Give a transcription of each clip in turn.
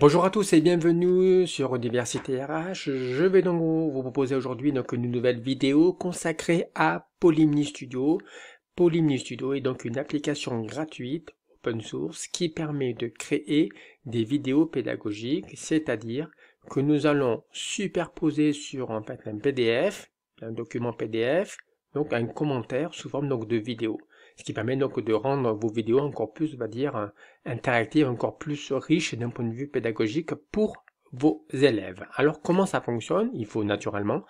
Bonjour à tous et bienvenue sur Diversité RH. Je vais donc vous proposer aujourd'hui donc une nouvelle vidéo consacrée à Polymni Studio. Polymni Studio est donc une application gratuite open source qui permet de créer des vidéos pédagogiques, c'est-à-dire que nous allons superposer sur un PDF, un document PDF, donc un commentaire sous forme donc de vidéo ce qui permet donc de rendre vos vidéos encore plus, on va dire, interactives, encore plus riches d'un point de vue pédagogique pour vos élèves. Alors comment ça fonctionne Il faut naturellement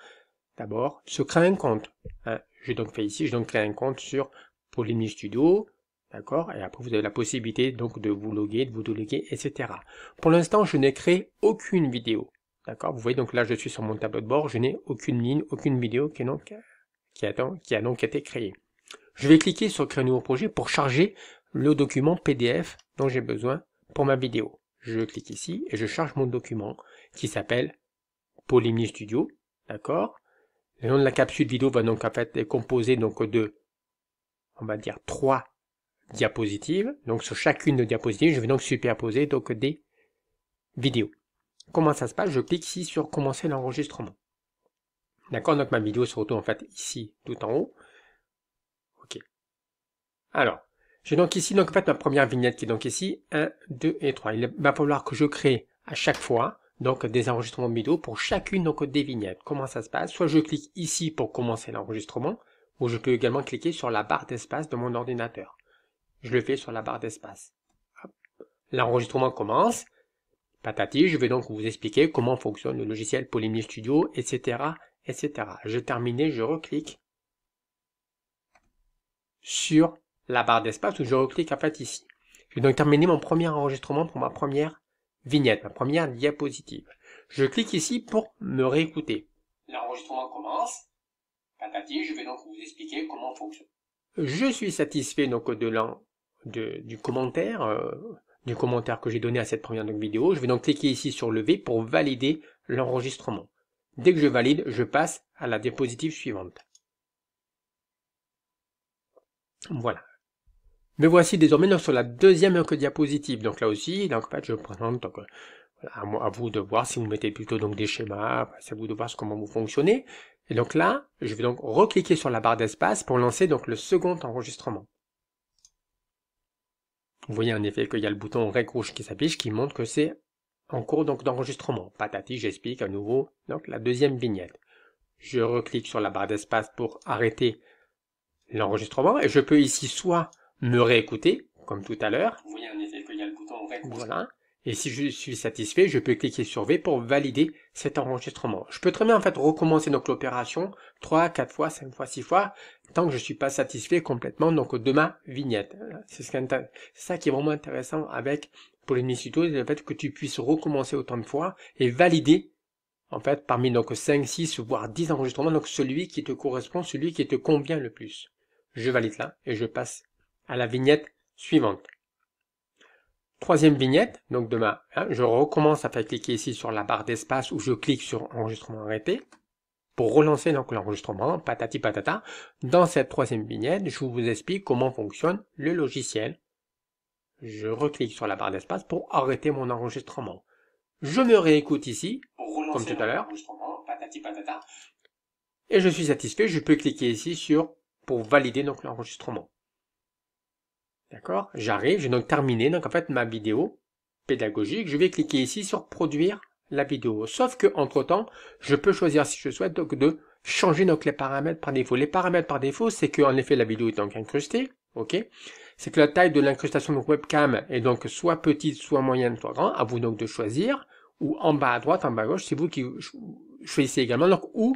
d'abord se créer un compte. Hein. j'ai donc fait ici, j'ai donc créé un compte sur Polymi Studio, D'accord Et après, vous avez la possibilité donc de vous loguer, de vous déloguer, etc. Pour l'instant, je n'ai créé aucune vidéo. D'accord Vous voyez, donc là, je suis sur mon tableau de bord, je n'ai aucune ligne, aucune vidéo qui, qui, qui a donc été créée. Je vais cliquer sur créer un nouveau projet pour charger le document PDF dont j'ai besoin pour ma vidéo. Je clique ici et je charge mon document qui s'appelle Polymie Studio. D'accord Le nom de la capsule vidéo va donc en fait être composé donc de, on va dire, trois diapositives. Donc sur chacune de diapositives, je vais donc superposer donc des vidéos. Comment ça se passe Je clique ici sur commencer l'enregistrement. D'accord Donc ma vidéo se retrouve en fait ici tout en haut. Alors, j'ai donc ici, donc fait, ma première vignette qui est donc ici, 1, 2 et 3. Il va falloir que je crée à chaque fois donc des enregistrements vidéo pour chacune des vignettes. Comment ça se passe Soit je clique ici pour commencer l'enregistrement, ou je peux également cliquer sur la barre d'espace de mon ordinateur. Je le fais sur la barre d'espace. L'enregistrement commence. Patati, je vais donc vous expliquer comment fonctionne le logiciel Polymy Studio, etc. etc. J'ai terminé, je reclique sur la barre d'espace où je reclique en fait ici. vais donc terminer mon premier enregistrement pour ma première vignette, ma première diapositive. Je clique ici pour me réécouter. L'enregistrement commence. je vais donc vous expliquer comment fonctionne. Je suis satisfait donc de, de du commentaire, euh, du commentaire que j'ai donné à cette première vidéo. Je vais donc cliquer ici sur le V pour valider l'enregistrement. Dès que je valide, je passe à la diapositive suivante. Voilà, mais voici désormais sur la deuxième diapositive. Donc là aussi, donc, en je présente donc, euh, à, vous de voir si vous mettez plutôt donc des schémas, c'est à vous de voir comment vous fonctionnez. Et donc là, je vais donc recliquer sur la barre d'espace pour lancer donc le second enregistrement. Vous voyez en effet qu'il y a le bouton rouge qui s'affiche qui montre que c'est en cours donc d'enregistrement. Patati, j'explique à nouveau donc la deuxième vignette. Je reclique sur la barre d'espace pour arrêter l'enregistrement et je peux ici soit me réécouter, comme tout à l'heure. Voilà. Et si je suis satisfait, je peux cliquer sur V pour valider cet enregistrement. Je peux très bien en fait recommencer donc l'opération 3, 4 fois, 5 fois, 6 fois, tant que je suis pas satisfait complètement donc de ma vignette. C'est ce ça qui est vraiment intéressant avec pour les Polynicito, c'est le fait que tu puisses recommencer autant de fois et valider en fait parmi donc 5, 6 voire 10 enregistrements donc celui qui te correspond, celui qui te convient le plus. Je valide là et je passe à la vignette suivante. Troisième vignette, donc demain hein, je recommence à faire cliquer ici sur la barre d'espace où je clique sur enregistrement arrêté pour relancer donc l'enregistrement, patati patata. Dans cette troisième vignette, je vous explique comment fonctionne le logiciel. Je reclique sur la barre d'espace pour arrêter mon enregistrement. Je me réécoute ici, comme tout à l'heure. Et je suis satisfait, je peux cliquer ici sur pour valider donc l'enregistrement. D'accord J'arrive, j'ai donc terminé donc en fait ma vidéo pédagogique. Je vais cliquer ici sur produire la vidéo. Sauf que entre temps, je peux choisir si je souhaite donc de changer nos les paramètres par défaut. Les paramètres par défaut, c'est que en effet la vidéo est donc incrustée, ok C'est que la taille de l'incrustation de webcam est donc soit petite, soit moyenne, soit grande. À vous donc de choisir. Ou en bas à droite, en bas à gauche, c'est vous qui choisissez également. Donc où?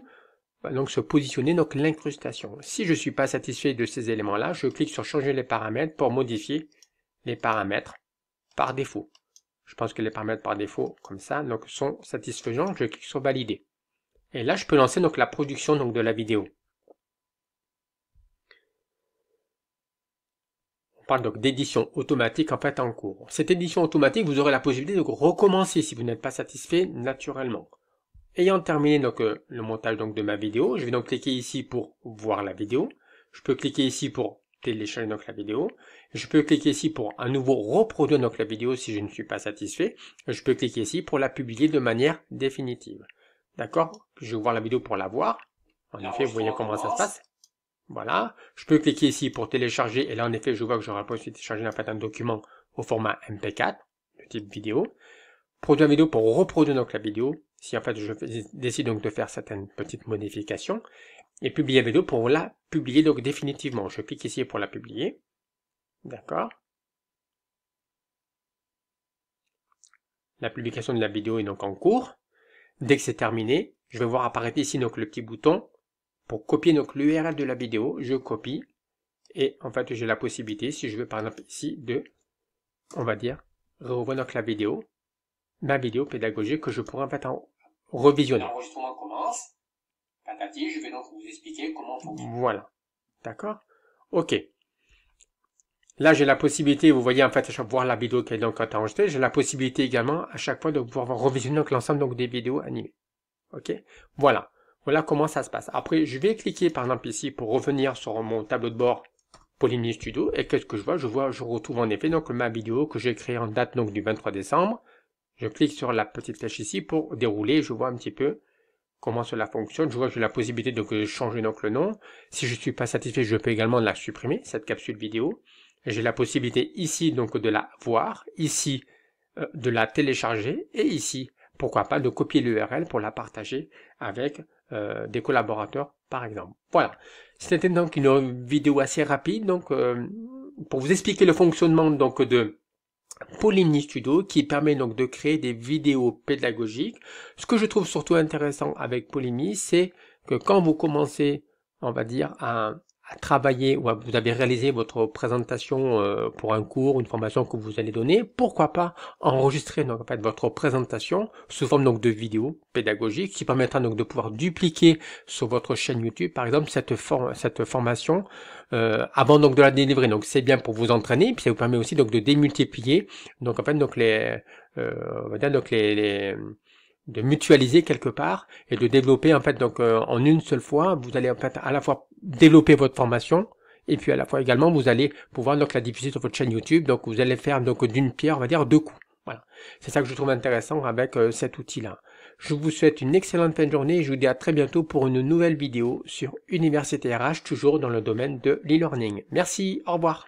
donc se positionner donc l'incrustation. Si je ne suis pas satisfait de ces éléments-là, je clique sur changer les paramètres pour modifier les paramètres par défaut. Je pense que les paramètres par défaut, comme ça, sont satisfaisants. Je clique sur valider. Et là, je peux lancer donc la production de la vidéo. On parle donc d'édition automatique en fait en cours. Cette édition automatique, vous aurez la possibilité de recommencer si vous n'êtes pas satisfait naturellement. Ayant terminé donc euh, le montage donc de ma vidéo, je vais donc cliquer ici pour voir la vidéo. Je peux cliquer ici pour télécharger donc la vidéo. Je peux cliquer ici pour à nouveau reproduire donc la vidéo si je ne suis pas satisfait. Je peux cliquer ici pour la publier de manière définitive. D'accord Je vais voir la vidéo pour la voir. En effet, vous voyez comment ça se passe. Voilà. Je peux cliquer ici pour télécharger. Et là, en effet, je vois que j'aurais la possibilité télécharger en fait un document au format MP4, de type vidéo. Produire la vidéo pour reproduire donc la vidéo si en fait je décide donc de faire certaines petites modifications, et publier la vidéo pour la publier donc définitivement. Je clique ici pour la publier. D'accord La publication de la vidéo est donc en cours. Dès que c'est terminé, je vais voir apparaître ici donc le petit bouton pour copier donc l'URL de la vidéo. Je copie et en fait j'ai la possibilité, si je veux par exemple ici, de, on va dire, revoir donc la vidéo ma vidéo pédagogique que je pourrais en fait en revisionner. L'enregistrement commence. Patati, je vais donc vous expliquer comment Voilà. D'accord Ok. Là, j'ai la possibilité, vous voyez en fait, à chaque je voir la vidéo qui est donc enregistrée. J'ai la possibilité également à chaque fois de pouvoir revisionner l'ensemble des vidéos animées. Ok Voilà. Voilà comment ça se passe. Après, je vais cliquer par exemple ici pour revenir sur mon tableau de bord PolyMini Studio. Et qu'est-ce que je vois Je vois, je retrouve en effet donc ma vidéo que j'ai créée en date donc du 23 décembre. Je clique sur la petite flèche ici pour dérouler, je vois un petit peu comment cela fonctionne. Je vois que j'ai la possibilité de changer donc le nom. Si je ne suis pas satisfait, je peux également la supprimer, cette capsule vidéo. J'ai la possibilité ici donc de la voir, ici euh, de la télécharger et ici, pourquoi pas, de copier l'URL pour la partager avec euh, des collaborateurs par exemple. Voilà, c'était donc une vidéo assez rapide donc euh, pour vous expliquer le fonctionnement donc de Polymy Studio qui permet donc de créer des vidéos pédagogiques. Ce que je trouve surtout intéressant avec polymy c'est que quand vous commencez, on va dire, à à travailler ou vous avez réalisé votre présentation euh, pour un cours, une formation que vous allez donner, pourquoi pas enregistrer donc en fait votre présentation sous forme donc de vidéo pédagogique qui permettra donc de pouvoir dupliquer sur votre chaîne YouTube par exemple cette cette formation euh, avant donc de la délivrer. Donc c'est bien pour vous entraîner, puis ça vous permet aussi donc de démultiplier donc en fait donc les euh, on donc les de mutualiser quelque part et de développer en fait donc euh, en une seule fois vous allez en fait à la fois développer votre formation et puis à la fois également vous allez pouvoir donc la diffuser sur votre chaîne YouTube donc vous allez faire donc d'une pierre on va dire deux coups voilà c'est ça que je trouve intéressant avec euh, cet outil là je vous souhaite une excellente fin de journée et je vous dis à très bientôt pour une nouvelle vidéo sur Université RH toujours dans le domaine de l'e-learning merci au revoir